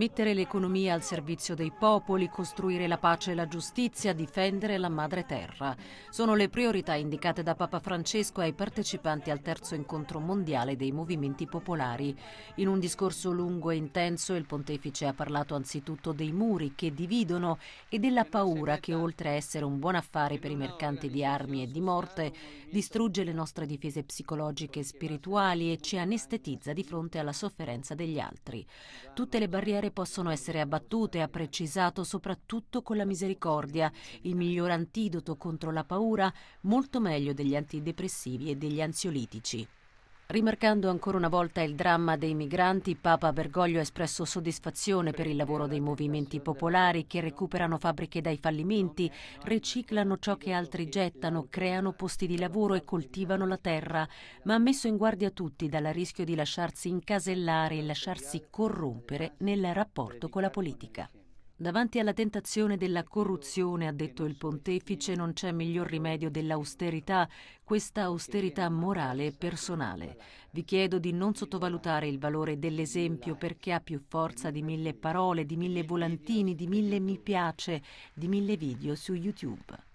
mettere l'economia al servizio dei popoli, costruire la pace e la giustizia, difendere la madre terra. Sono le priorità indicate da Papa Francesco ai partecipanti al terzo incontro mondiale dei movimenti popolari. In un discorso lungo e intenso il pontefice ha parlato anzitutto dei muri che dividono e della paura che oltre a essere un buon affare per i mercanti di armi e di morte, distrugge le nostre difese psicologiche e spirituali e ci anestetizza di fronte alla sofferenza degli altri. Tutte le barriere possono essere abbattute, ha precisato, soprattutto con la misericordia, il miglior antidoto contro la paura, molto meglio degli antidepressivi e degli ansiolitici. Rimarcando ancora una volta il dramma dei migranti, Papa Bergoglio ha espresso soddisfazione per il lavoro dei movimenti popolari che recuperano fabbriche dai fallimenti, riciclano ciò che altri gettano, creano posti di lavoro e coltivano la terra, ma ha messo in guardia tutti dal rischio di lasciarsi incasellare e lasciarsi corrompere nel rapporto con la politica. Davanti alla tentazione della corruzione, ha detto il pontefice, non c'è miglior rimedio dell'austerità, questa austerità morale e personale. Vi chiedo di non sottovalutare il valore dell'esempio perché ha più forza di mille parole, di mille volantini, di mille mi piace, di mille video su YouTube.